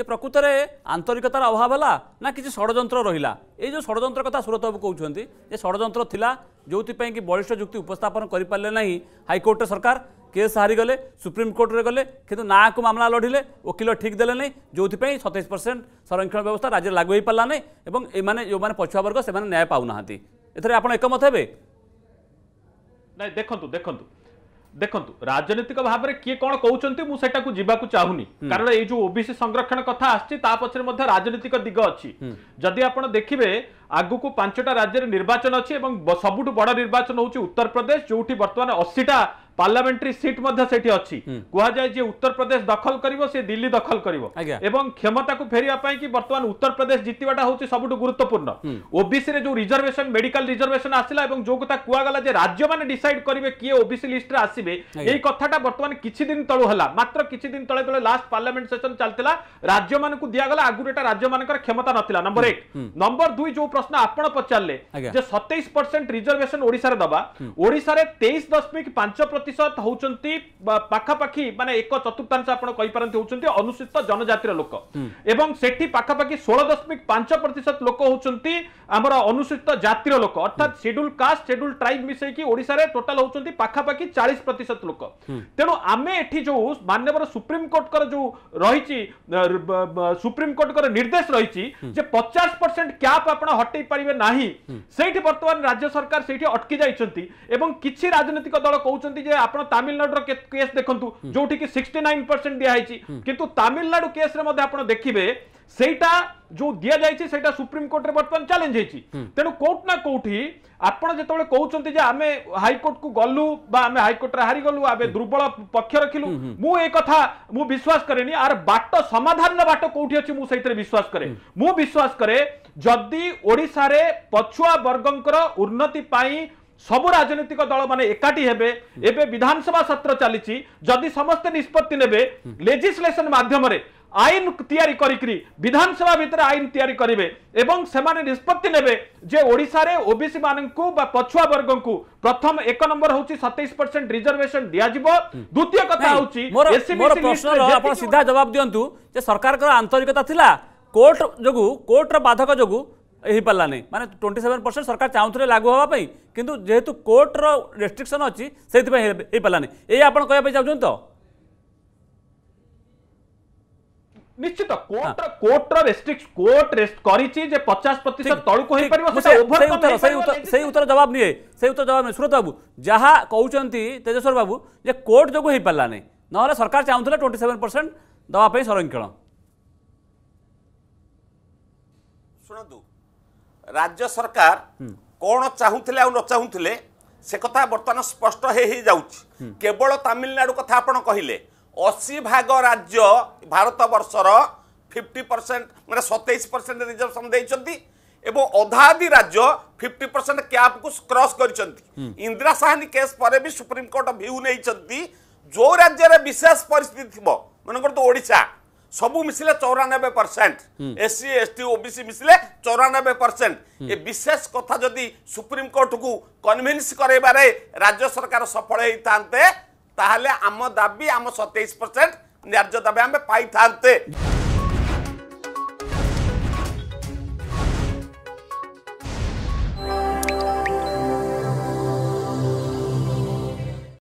ଯେ ପ୍ରକୃତରେ ଆନ୍ତରିକତାର ଅଭାବ ହେଲା ନା କିଛି ଷଡ଼ଯନ୍ତ୍ର ରହିଲା ଏଇ ଯେଉଁ ଷଡ଼ଯନ୍ତ୍ର କଥା ସୁରତ ବାବୁ କହୁଛନ୍ତି ଯେ ଷଡ଼ଯନ୍ତ୍ର ଥିଲା ଯେଉଁଥିପାଇଁ କି ବଳିଷ୍ଠ ଯୁକ୍ତି ଉପସ୍ଥାପନ କରିପାରିଲେ ନାହିଁ ହାଇକୋର୍ଟରେ ସରକାର କେସ୍ ହାରିଗଲେ ସୁପ୍ରିମକୋର୍ଟରେ ଗଲେ କିନ୍ତୁ ନାଁକୁ ମାମଲା ଲଢ଼ିଲେ ଓକିଲ ଠିକ୍ ଦେଲେ ନାହିଁ ଯେଉଁଥିପାଇଁ ସତେଇଶ ପରସେଣ୍ଟ ସଂରକ୍ଷଣ ବ୍ୟବସ୍ଥା ରାଜ୍ୟରେ ଲାଗୁ ହୋଇପାରିଲା ନାହିଁ ଏବଂ ଏମାନେ ଯେଉଁମାନେ ପଛୁଆ ବର୍ଗ ସେମାନେ ନ୍ୟାୟ ପାଉନାହାନ୍ତି ଏଥିରେ ଆପଣ ଏକମତ ହେବେ ନାଇଁ ଦେଖନ୍ତୁ ଦେଖନ୍ତୁ ଦେଖନ୍ତୁ ରାଜନୈତିକ ଭାବରେ କିଏ କ'ଣ କହୁଛନ୍ତି ମୁଁ ସେଟାକୁ ଯିବାକୁ ଚାହୁଁନି କାରଣ ଏଇ ଯୋଉ ଓବିସି ସଂରକ୍ଷଣ କଥା ଆସିଛି ତା ପଛରେ ମଧ୍ୟ ରାଜନୈତିକ ଦିଗ ଅଛି ଯଦି ଆପଣ ଦେଖିବେ ଆଗକୁ ପାଞ୍ଚଟା ରାଜ୍ୟରେ ନିର୍ବାଚନ ଅଛି ଏବଂ ସବୁଠୁ ବଡ଼ ନିର୍ବାଚନ ହେଉଛି ଉତ୍ତରପ୍ରଦେଶ ଯୋଉଠି ବର୍ତ୍ତମାନ ଅଶୀଟା ପାର୍ଲାମେଣ୍ଟାରୀ ସିଟ୍ ମଧ୍ୟ ସେଠି ଅଛି କୁହାଯାଏ ଯେ ଉତ୍ତରପ୍ରଦେଶ ଦଖଲ କରିବ ସେ ଦିଲ୍ଲୀ ଦଖଲ କରିବ ଏବଂ କ୍ଷମତାକୁ ଫେରିବା ପାଇଁ କି ବର୍ତ୍ତମାନ ଉତ୍ତରପ୍ରଦେଶ ଜିତିବାଟା ହେଉଛି ସବୁଠୁ ଗୁରୁତ୍ୱପୂର୍ଣ୍ଣ ଓବିସିରେ ଯୋଉ ରିଜର୍ଭେସନ ମେଡିକାଲ ରିଜର୍ଭେସନ ଆସିଲା ଏବଂ ଯୋଉ କଥା କୁହାଗଲା ଯେ ରାଜ୍ୟମାନେ ଡିସାଇଡ୍ କରିବେ କିଏ ଓବିସି ଲିଷ୍ଟରେ ଆସିବେ ଏଇ କଥାଟା ବର୍ତ୍ତମାନ କିଛି ଦିନ ତଳୁ ହେଲା ମାତ୍ର କିଛି ଦିନ ତଳେ ତଳେ ଲାଷ୍ଟ ପାର୍ଲାମେଣ୍ଟ ସେସନ ଚାଲିଥିଲା ରାଜ୍ୟମାନଙ୍କୁ ଦିଆଗଲା ଆଗରୁ ଏଟା ରାଜ୍ୟମାନଙ୍କର କ୍ଷମତା ନଥିଲା ନମ୍ବର ଏକ ନମ୍ବର ଦୁଇ ଯୋଉ ପ୍ରଶ୍ନ ଆପଣ ପଚାରିଲେ ଯେ ସତେଇଶ ପରସେଣ୍ଟ ରିଜର୍ଭେସନ ଓଡ଼ିଶାରେ ଦବା ଓଡ଼ିଶାରେ ତେଇଶ ଦଶମିକ ପାଞ୍ଚ ପ୍ରତିଶତ ପ୍ରତିଶତ ହେଉଛନ୍ତି ପାଖାପାଖି ମାନେ ଏକ ଚତୁର୍ଥାଂଶ ଆପଣ କହିପାରନ୍ତି ହେଉଛନ୍ତି ଅନୁସୂଚିତ ଜନଜାତିର ଲୋକ ଏବଂ ସେଠି ପାଖାପାଖି ଷୋହଳ ଦଶମିକ ପାଞ୍ଚ ପ୍ରତିଶତ ଲୋକ ହେଉଛନ୍ତି ଆମର ଅନୁସୂଚିତ ଜାତିର ଲୋକ ଅର୍ଥାତ୍ ସେଡ୍ୟୁଲ କାଷ୍ଟ ସେଡ୍ୟୁଲ୍ ଟ୍ରାଇବ୍ ମିଶେଇକି ଓଡ଼ିଶାରେ ଟୋଟାଲ ହେଉଛନ୍ତି ପାଖାପାଖି ଚାଳିଶ ପ୍ରତିଶତ ଲୋକ ତେଣୁ ଆମେ ଏଠି ଯୋଉ ମାନ୍ୟବର ସୁପ୍ରିମକୋର୍ଟଙ୍କର ଯୋଉ ରହିଛି ସୁପ୍ରିମକୋର୍ଟଙ୍କର ନିର୍ଦ୍ଦେଶ ରହିଛି ଯେ ପଚାଶ ପରସେଣ୍ଟ କ୍ୟାପ୍ ଆପଣ ହଟେଇ ପାରିବେ ନାହିଁ ସେଇଠି ବର୍ତ୍ତମାନ ରାଜ୍ୟ ସରକାର ସେଇଠି ଅଟକି ଯାଇଛନ୍ତି ଏବଂ କିଛି ରାଜନୈତିକ ଦଳ କହୁଛନ୍ତି ଯେ আপনার তামিলনাড়ুর কেস দেখুন যোটিকি সিক্সটি নাইন পরসেন্ট দিয়া হয়েছি কিন্তু তামিলনাড়ু কেস্রে আপনার দেখবে সেইটা যে দিয়া যাই সেইটা সুপ্রিমকোর্টে বর্তমান চ্যালেঞ্জ হয়েছি তেমন কোর্ট না কোটি আপনার যেতবে কৌন যে আমি হাইকোর্ট কু গলু বা আমি হাইকোর্টে হারিগলু আমি দুর্বল পক্ষ রখিলু মু এই কথা মু বিশ্বাস করেনি আর বাট সমাধানর বাট কোটি অছি মু সেইতে বিশ্বাস করে মু বিশ্বাস করে যদি ওড়িশারে পছুয়া বর্গঙ্কর উন্নতি পাই ସବୁ ରାଜନୈତିକ ଦଳମାନେ ଏକାଠି ହେବେ ଏବେ ବିଧାନସଭା ସତ୍ର ଚାଲିଛି ଯଦି ସମସ୍ତେ ନିଷ୍ପତ୍ତି ନେବେ ଲେଜିସ୍ଲେସନ ମାଧ୍ୟମରେ ଆଇନ ତିଆରି କରିକି ବିଧାନସଭା ଭିତରେ ଆଇନ ତିଆରି କରିବେ ଏବଂ ସେମାନେ ନିଷ୍ପତ୍ତି ନେବେ ଯେ ଓଡ଼ିଶାରେ ଓବିସି ମାନଙ୍କୁ ବା ପଛୁଆ ବର୍ଗଙ୍କୁ ପ୍ରଥମ ଏକ ନମ୍ବର ହଉଛି ସତେଇଶ ପରସେଣ୍ଟ ରିଜର୍ଭେସନ ଦିଆଯିବ ଦ୍ୱିତୀୟ କଥା ହଉଛି e ସିଧା ଜବାବ ଦିଅନ୍ତୁ ଯେ ସରକାରଙ୍କର ଆନ୍ତରିକତା ଥିଲା କୋର୍ଟ ଯୋଗୁଁ କୋର୍ଟର ବାଧକ ଯୋଗୁଁ हो पार्लानी मैंने ट्वेंटी सेवेन परसेंट सरकार चाहूँ लागू हाँपी कि जेहेतु कोर्टर रेस्ट्रिक्सन अच्छी से पार्लानी ये आप चाहते तो निश्चित कोर्टर रेस्ट्रिक्स कोर्ट रेस्ट करी जे 50 प्रतिशत तल परबो से ओवर सही उत्तर सही उत्तर जवाब निए सही उत्तर जवाब सुरत बाबू जहां कहउचंती तेजेश्वर बाबू जे कोर्ट जको हे पल्ला ने नहले सरकार चाहुथले 27% दवा पे संरक्षण सुनंतु ରାଜ୍ୟ ସରକାର କ'ଣ ଚାହୁଁଥିଲେ ଆଉ ନ ଚାହୁଁଥିଲେ ସେ କଥା ବର୍ତ୍ତମାନ ସ୍ପଷ୍ଟ ହେଇ ହେଇଯାଉଛି କେବଳ ତାମିଲନାଡୁ କଥା ଆପଣ କହିଲେ ଅଶୀ ଭାଗ ରାଜ୍ୟ ଭାରତବର୍ଷର ଫିଫ୍ଟି ପରସେଣ୍ଟ ମାନେ ସତେଇଶ ପରସେଣ୍ଟ ରିଜର୍ଭେସନ୍ ଦେଇଛନ୍ତି ଏବଂ ଅଧାଅଧି ରାଜ୍ୟ ଫିଫ୍ଟି ପରସେଣ୍ଟ କ୍ୟାପ୍କୁ କ୍ରସ୍ କରିଛନ୍ତି ଇନ୍ଦିରା ସାହାନୀ କେସ୍ ପରେ ବି ସୁପ୍ରିମକୋର୍ଟ ଭ୍ୟୁ ନେଇଛନ୍ତି ଯେଉଁ ରାଜ୍ୟରେ ବିଶେଷ ପରିସ୍ଥିତି ଥିବ ମନେକରନ୍ତୁ ଓଡ଼ିଶା সবু মিশিলে চৌরানব্বই পরসেন্ট এসসি এসটি ওবিসি মিশিলে চৌরানব্বই পরসেন্ট এ বিশেষ কথা যদি সুপ্রিমকোর্টকু কনভিন্স করাইবারে রাজ্য সরকার সফল হয়ে থাকে তাহলে আম দাবি আম সতেইশ পরসেন্ট ন্যায্য দাবি আমি পাই থাকে